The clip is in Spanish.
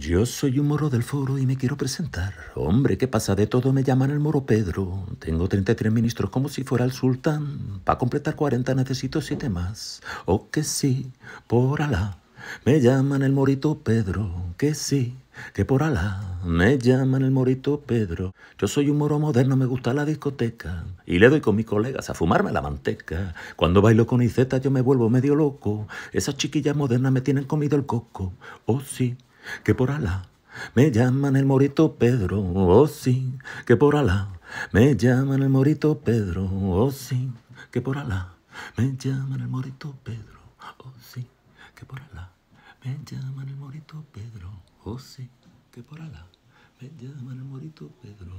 Yo soy un moro del foro y me quiero presentar. Hombre, ¿qué pasa? De todo me llaman el moro Pedro. Tengo 33 ministros como si fuera el sultán. Para completar 40 necesito 7 más. Oh, que sí, por Alá. Me llaman el morito Pedro. Que sí, que por Alá. Me llaman el morito Pedro. Yo soy un moro moderno, me gusta la discoteca. Y le doy con mis colegas a fumarme la manteca. Cuando bailo con Izeta yo me vuelvo medio loco. Esas chiquillas modernas me tienen comido el coco. Oh, sí que por Alá me llaman el morito Pedro, oh sí, que por Alá me llaman el morito Pedro, oh sí, que por Alá me llaman el morito Pedro, oh sí, que por Alá me llaman el morito Pedro, oh sí, que por Alá me llaman el morito Pedro.